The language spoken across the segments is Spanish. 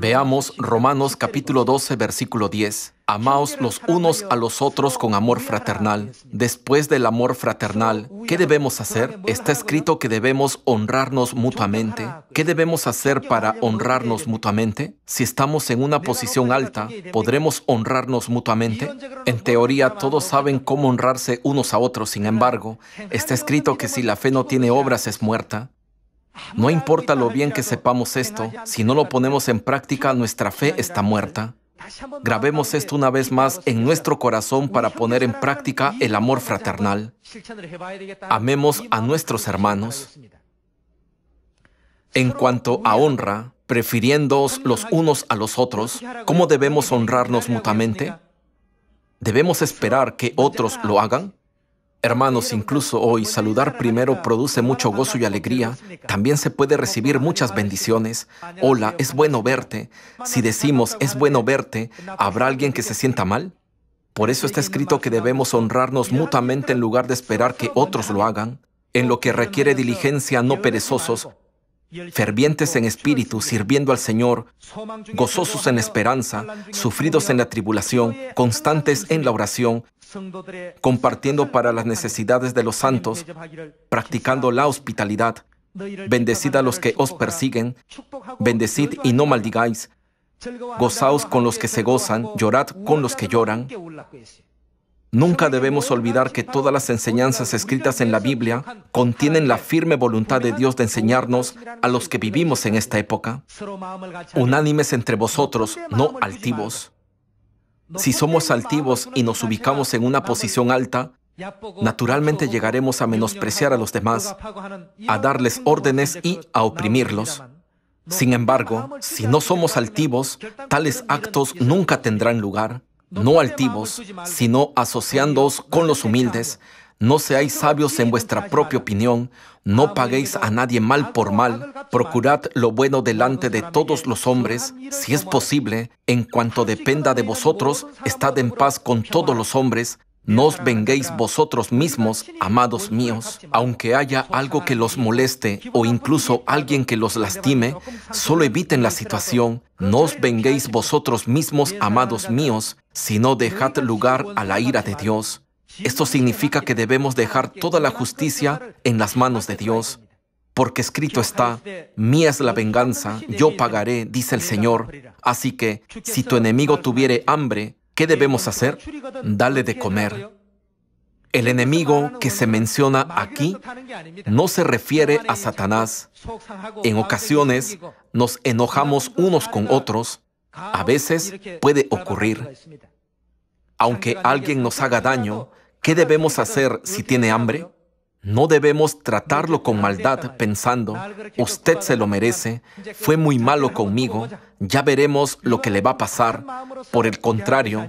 Veamos Romanos capítulo 12, versículo 10. Amaos los unos a los otros con amor fraternal. Después del amor fraternal, ¿qué debemos hacer? Está escrito que debemos honrarnos mutuamente. ¿Qué debemos hacer para honrarnos mutuamente? Si estamos en una posición alta, ¿podremos honrarnos mutuamente? En teoría, todos saben cómo honrarse unos a otros. Sin embargo, está escrito que si la fe no tiene obras es muerta. No importa lo bien que sepamos esto, si no lo ponemos en práctica, nuestra fe está muerta. Grabemos esto una vez más en nuestro corazón para poner en práctica el amor fraternal. Amemos a nuestros hermanos. En cuanto a honra, prefiriéndoos los unos a los otros, ¿cómo debemos honrarnos mutuamente? ¿Debemos esperar que otros lo hagan? Hermanos, incluso hoy saludar primero produce mucho gozo y alegría. También se puede recibir muchas bendiciones. Hola, es bueno verte. Si decimos es bueno verte, ¿habrá alguien que se sienta mal? Por eso está escrito que debemos honrarnos mutuamente en lugar de esperar que otros lo hagan. En lo que requiere diligencia, no perezosos, fervientes en espíritu, sirviendo al Señor, gozosos en esperanza, sufridos en la tribulación, constantes en la oración, compartiendo para las necesidades de los santos, practicando la hospitalidad. Bendecid a los que os persiguen, bendecid y no maldigáis, gozaos con los que se gozan, llorad con los que lloran. Nunca debemos olvidar que todas las enseñanzas escritas en la Biblia contienen la firme voluntad de Dios de enseñarnos a los que vivimos en esta época, unánimes entre vosotros, no altivos. Si somos altivos y nos ubicamos en una posición alta, naturalmente llegaremos a menospreciar a los demás, a darles órdenes y a oprimirlos. Sin embargo, si no somos altivos, tales actos nunca tendrán lugar no altivos, sino asociándoos con los humildes. No seáis sabios en vuestra propia opinión, no paguéis a nadie mal por mal, procurad lo bueno delante de todos los hombres, si es posible, en cuanto dependa de vosotros, estad en paz con todos los hombres, no os venguéis vosotros mismos, amados míos, aunque haya algo que los moleste o incluso alguien que los lastime, solo eviten la situación. No os venguéis vosotros mismos, amados míos, sino dejad lugar a la ira de Dios. Esto significa que debemos dejar toda la justicia en las manos de Dios. Porque escrito está, mía es la venganza, yo pagaré, dice el Señor. Así que, si tu enemigo tuviere hambre, ¿Qué debemos hacer? Dale de comer. El enemigo que se menciona aquí no se refiere a Satanás. En ocasiones nos enojamos unos con otros. A veces puede ocurrir. Aunque alguien nos haga daño, ¿qué debemos hacer si tiene hambre? No debemos tratarlo con maldad pensando, usted se lo merece, fue muy malo conmigo, ya veremos lo que le va a pasar. Por el contrario,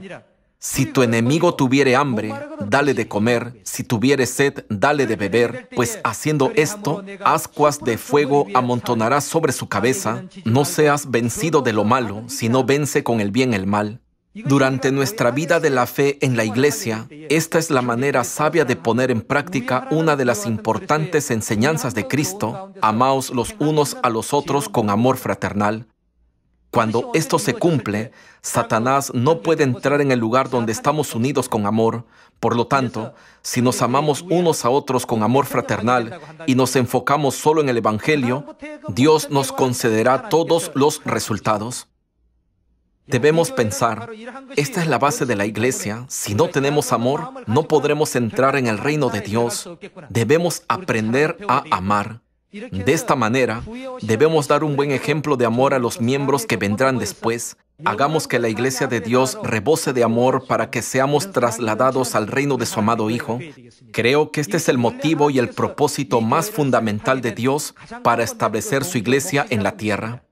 si tu enemigo tuviere hambre, dale de comer, pues. si tuviere sed, dale de beber, pues haciendo esto, ascuas de fuego amontonarás sobre su cabeza, no seas vencido de lo malo, sino vence con el bien el mal. Durante nuestra vida de la fe en la iglesia, esta es la manera sabia de poner en práctica una de las importantes enseñanzas de Cristo, amaos los unos a los otros con amor fraternal. Cuando esto se cumple, Satanás no puede entrar en el lugar donde estamos unidos con amor. Por lo tanto, si nos amamos unos a otros con amor fraternal y nos enfocamos solo en el Evangelio, Dios nos concederá todos los resultados. Debemos pensar, esta es la base de la iglesia, si no tenemos amor, no podremos entrar en el reino de Dios. Debemos aprender a amar. De esta manera, debemos dar un buen ejemplo de amor a los miembros que vendrán después. Hagamos que la iglesia de Dios rebose de amor para que seamos trasladados al reino de su amado Hijo. Creo que este es el motivo y el propósito más fundamental de Dios para establecer su iglesia en la tierra.